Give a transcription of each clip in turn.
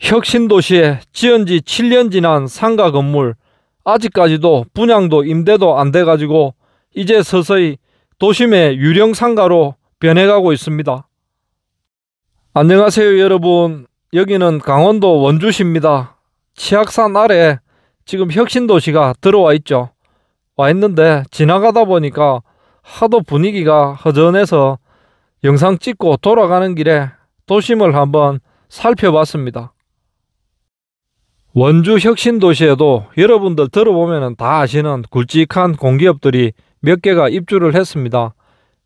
혁신도시에 지은 지 7년 지난 상가 건물 아직까지도 분양도 임대도 안 돼가지고 이제 서서히 도심의 유령 상가로 변해가고 있습니다. 안녕하세요 여러분 여기는 강원도 원주시입니다. 치악산 아래 지금 혁신도시가 들어와 있죠. 와 있는데 지나가다 보니까 하도 분위기가 허전해서 영상 찍고 돌아가는 길에 도심을 한번 살펴봤습니다. 원주 혁신 도시에도 여러분들 들어보면 다 아시는 굵직한 공기업들이 몇 개가 입주를 했습니다.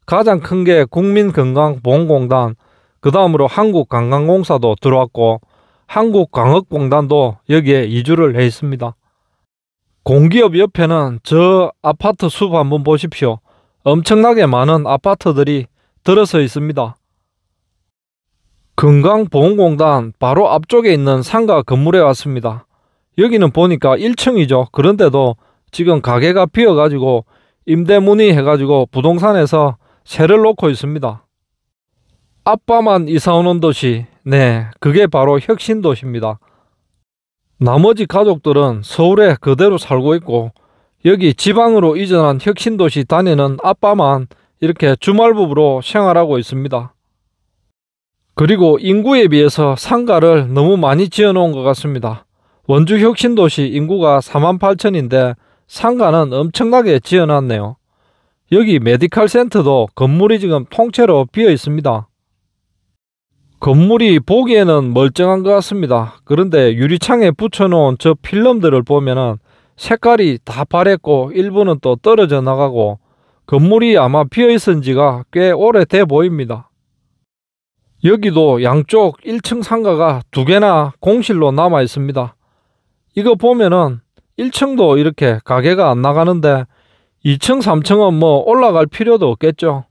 가장 큰 게 국민건강보험공단, 그 다음으로 한국관광공사도 들어왔고 한국광역공단도 여기에 이주를 해 있습니다. 공기업 옆에는 저 아파트 숲 한번 보십시오. 엄청나게 많은 아파트들이 들어서 있습니다. 건강보험공단 바로 앞쪽에 있는 상가 건물에 왔습니다. 여기는 보니까 1층이죠. 그런데도 지금 가게가 비어가지고 임대문의 해가지고 부동산에서 세를 놓고 있습니다. 아빠만 이사오는 도시, 네, 그게 바로 혁신도시입니다. 나머지 가족들은 서울에 그대로 살고 있고 여기 지방으로 이전한 혁신도시 다니는 아빠만 이렇게 주말부부로 생활하고 있습니다. 그리고 인구에 비해서 상가를 너무 많이 지어 놓은 것 같습니다. 원주 혁신도시 인구가 4만 8천인데 상가는 엄청나게 지어 놨네요. 여기 메디칼 센터도 건물이 지금 통째로 비어 있습니다. 건물이 보기에는 멀쩡한 것 같습니다. 그런데 유리창에 붙여놓은 저 필름들을 보면은 색깔이 다 바랬고 일부는 또 떨어져 나가고 건물이 아마 비어 있은 지가 꽤 오래돼 보입니다. 여기도 양쪽 1층 상가가 두 개나 공실로 남아 있습니다. 이거 보면은 1층도 이렇게 가게가 안 나가는데 2층, 3층은 뭐 올라갈 필요도 없겠죠.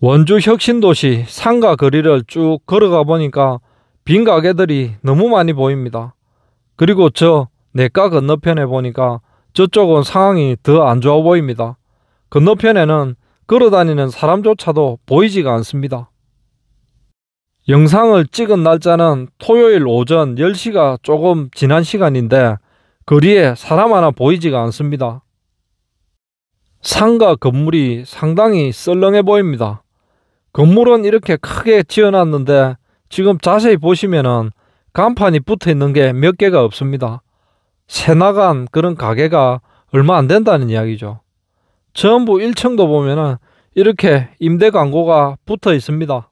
원주 혁신도시 상가 거리를 쭉 걸어가 보니까 빈 가게들이 너무 많이 보입니다. 그리고 저내과 건너편에 보니까 저쪽은 상황이 더 안 좋아 보입니다. 건너편에는 걸어다니는 사람조차도 보이지가 않습니다. 영상을 찍은 날짜는 토요일 오전 10시가 조금 지난 시간인데 거리에 사람 하나 보이지가 않습니다. 상가 건물이 상당히 썰렁해 보입니다. 건물은 이렇게 크게 지어놨는데 지금 자세히 보시면은 간판이 붙어 있는 게 몇 개가 없습니다. 새 나간 그런 가게가 얼마 안 된다는 이야기죠. 전부 1층도 보면은 이렇게 임대 광고가 붙어 있습니다.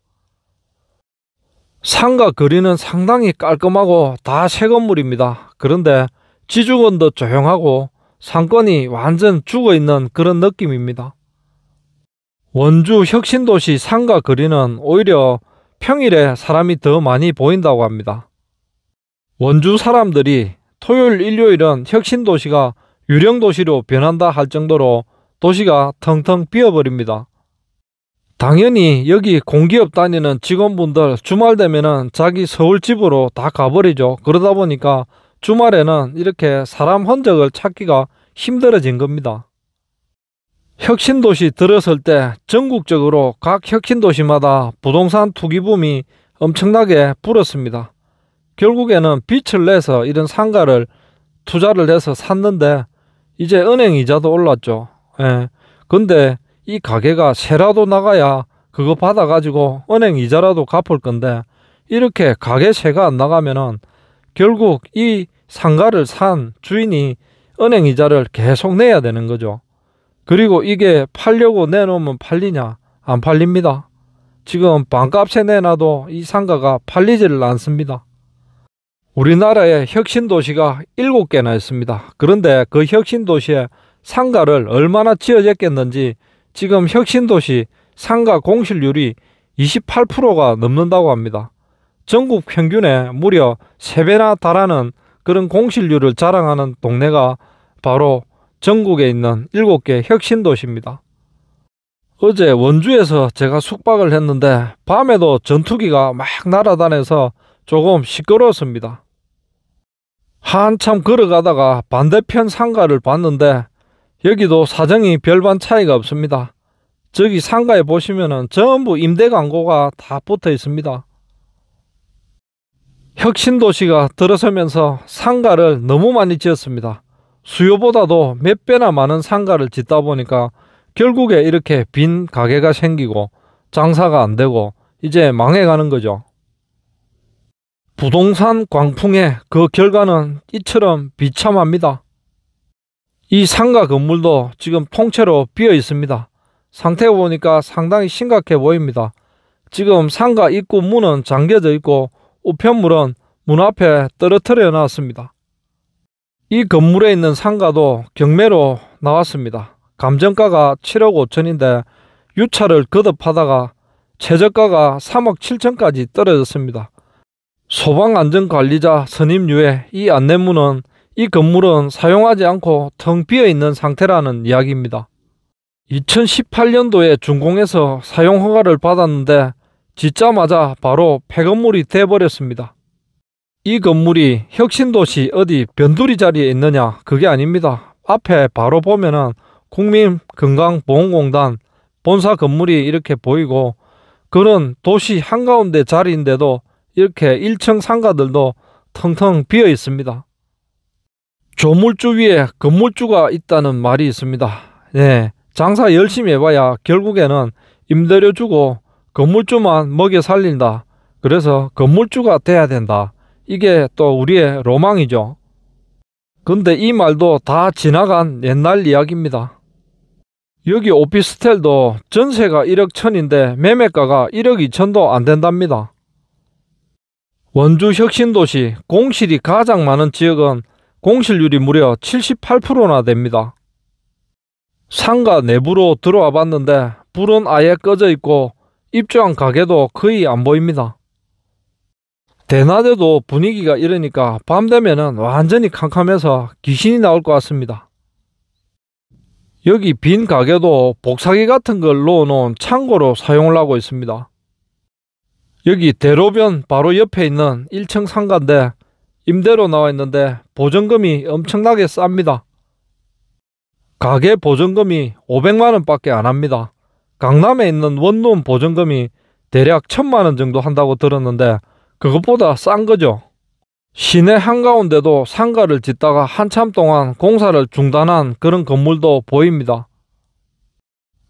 상가 거리는 상당히 깔끔하고 다 새 건물입니다. 그런데 지주건도 조용하고 상권이 완전 죽어있는 그런 느낌입니다. 원주 혁신도시 상가 거리는 오히려 평일에 사람이 더 많이 보인다고 합니다. 원주 사람들이 토요일, 일요일은 혁신도시가 유령도시로 변한다 할 정도로 도시가 텅텅 비어버립니다. 당연히 여기 공기업 다니는 직원분들 주말 되면은 자기 서울 집으로 다 가버리죠. 그러다 보니까 주말에는 이렇게 사람 흔적을 찾기가 힘들어진 겁니다. 혁신도시 들었을 때 전국적으로 각 혁신도시마다 부동산 투기붐이 엄청나게 불었습니다. 결국에는 빚을 내서 이런 상가를 투자를 해서 샀는데 이제 은행 이자도 올랐죠. 예. 근데 이 가게가 세라도 나가야 그거 받아가지고 은행 이자라도 갚을 건데 이렇게 가게 세가 안 나가면은 결국 이 상가를 산 주인이 은행 이자를 계속 내야 되는 거죠. 그리고 이게 팔려고 내놓으면 팔리냐? 안 팔립니다. 지금 반값에 내놔도 이 상가가 팔리지를 않습니다. 우리나라에 혁신도시가 7개나 있습니다. 그런데 그 혁신도시에 상가를 얼마나 지어졌겠는지 지금 혁신도시 상가 공실률이 28%가 넘는다고 합니다. 전국 평균에 무려 3배나 달하는 그런 공실률을 자랑하는 동네가 바로 전국에 있는 7개 혁신도시입니다. 어제 원주에서 제가 숙박을 했는데 밤에도 전투기가 막 날아다녀서 조금 시끄러웠습니다. 한참 걸어가다가 반대편 상가를 봤는데 여기도 사정이 별반 차이가 없습니다. 저기 상가에 보시면은 전부 임대 광고가 다 붙어 있습니다. 혁신도시가 들어서면서 상가를 너무 많이 지었습니다. 수요보다도 몇 배나 많은 상가를 짓다 보니까 결국에 이렇게 빈 가게가 생기고 장사가 안 되고 이제 망해가는 거죠. 부동산 광풍의 그 결과는 이처럼 비참합니다. 이 상가 건물도 지금 통째로 비어 있습니다. 상태 보니까 상당히 심각해 보입니다. 지금 상가 입구 문은 잠겨져 있고 우편물은 문 앞에 떨어뜨려 놨습니다. 이 건물에 있는 상가도 경매로 나왔습니다. 감정가가 7억 5천인데 유찰을 거듭하다가 최저가가 3억 7천까지 떨어졌습니다. 소방안전관리자 선임유의 이 안내문은 이 건물은 사용하지 않고 텅 비어 있는 상태라는 이야기입니다. 2018년도에 준공해서 사용 허가를 받았는데 짓자마자 바로 폐건물이 돼버렸습니다. 이 건물이 혁신도시 어디 변두리 자리에 있느냐 그게 아닙니다. 앞에 바로 보면은 국민건강보험공단 본사 건물이 이렇게 보이고 그런 도시 한가운데 자리인데도 이렇게 1층 상가들도 텅텅 비어 있습니다. 조물주 위에 건물주가 있다는 말이 있습니다. 네, 장사 열심히 해봐야 결국에는 임대료 주고 건물주만 먹여 살린다. 그래서 건물주가 돼야 된다. 이게 또 우리의 로망이죠. 근데 이 말도 다 지나간 옛날 이야기입니다. 여기 오피스텔도 전세가 1억 천인데 매매가가 1억 2천도 안 된답니다. 원주 혁신도시 공실이 가장 많은 지역은 공실률이 무려 78%나 됩니다. 상가 내부로 들어와 봤는데 불은 아예 꺼져 있고 입주한 가게도 거의 안 보입니다. 대낮에도 분위기가 이러니까 밤 되면은 완전히 캄캄해서 귀신이 나올 것 같습니다. 여기 빈 가게도 복사기 같은 걸 넣어놓은 창고로 사용을 하고 있습니다. 여기 대로변 바로 옆에 있는 1층 상가인데 임대로 나와 있는데 보증금이 엄청나게 쌉니다. 가게 보증금이 500만원 밖에 안 합니다. 강남에 있는 원룸 보증금이 대략 1000만원 정도 한다고 들었는데 그것보다 싼 거죠. 시내 한가운데도 상가를 짓다가 한참 동안 공사를 중단한 그런 건물도 보입니다.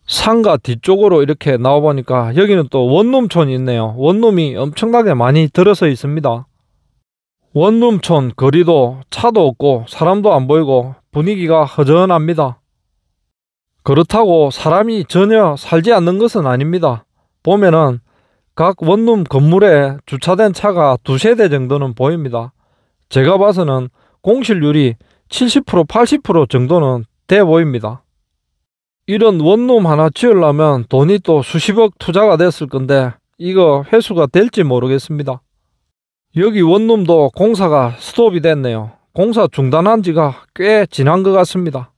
상가 뒤쪽으로 이렇게 나와보니까 여기는 또 원룸촌이 있네요. 원룸이 엄청나게 많이 들어서 있습니다. 원룸촌 거리도 차도 없고 사람도 안 보이고 분위기가 허전합니다. 그렇다고 사람이 전혀 살지 않는 것은 아닙니다. 보면은 각 원룸 건물에 주차된 차가 두 세 대 정도는 보입니다. 제가 봐서는 공실률이 70% 80% 정도는 돼 보입니다. 이런 원룸 하나 지으려면 돈이 또 수십억 투자가 됐을 건데 이거 회수가 될지 모르겠습니다. 여기 원룸도 공사가 스톱이 됐네요. 공사 중단한 지가 꽤 지난 것 같습니다.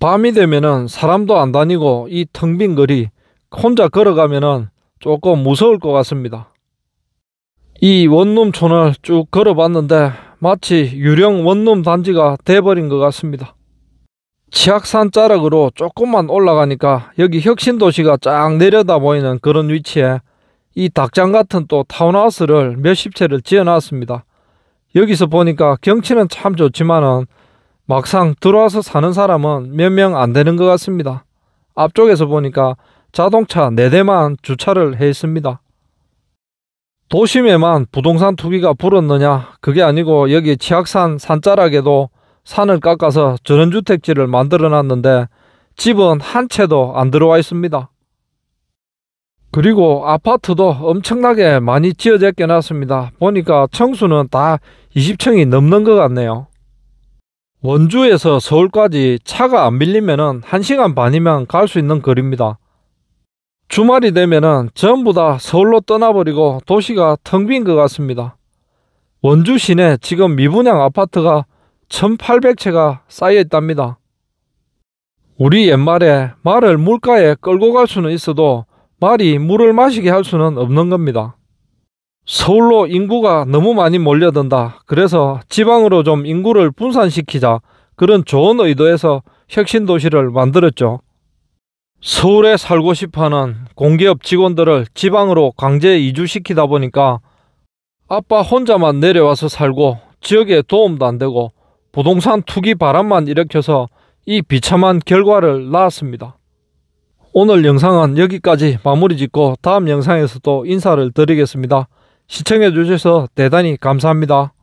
밤이 되면은 사람도 안 다니고 이 텅 빈 거리 혼자 걸어가면은 조금 무서울 것 같습니다. 이 원룸촌을 쭉 걸어봤는데 마치 유령 원룸 단지가 돼버린 것 같습니다. 치악산 자락으로 조금만 올라가니까 여기 혁신도시가 쫙 내려다 보이는 그런 위치에 이 닭장 같은 또 타운하우스를 몇십 채를 지어놨습니다. 여기서 보니까 경치는 참 좋지만은 막상 들어와서 사는 사람은 몇 명 안 되는 것 같습니다. 앞쪽에서 보니까 자동차 4대만 주차를 해 있습니다. 도심에만 부동산 투기가 불었느냐 그게 아니고 여기 치악산 산자락에도 산을 깎아서 전원주택지를 만들어 놨는데 집은 한 채도 안 들어와 있습니다. 그리고 아파트도 엄청나게 많이 지어져 깨놨습니다. 보니까 청수는 다 20층이 넘는 것 같네요. 원주에서 서울까지 차가 안 밀리면 1시간 반이면 갈 수 있는 거리입니다. 주말이 되면 전부 다 서울로 떠나버리고 도시가 텅 빈 것 같습니다. 원주 시내 지금 미분양 아파트가 1800채가 쌓여 있답니다. 우리 옛말에 말을 물가에 끌고 갈 수는 있어도 말이 물을 마시게 할 수는 없는 겁니다. 서울로 인구가 너무 많이 몰려든다. 그래서 지방으로 좀 인구를 분산시키자 그런 좋은 의도에서 혁신도시를 만들었죠. 서울에 살고 싶어하는 공기업 직원들을 지방으로 강제 이주시키다 보니까 아빠 혼자만 내려와서 살고 지역에 도움도 안 되고 부동산 투기 바람만 일으켜서 이 비참한 결과를 낳았습니다. 오늘 영상은 여기까지 마무리 짓고 다음 영상에서 도 인사를 드리겠습니다. 시청해 주셔서 대단히 감사합니다.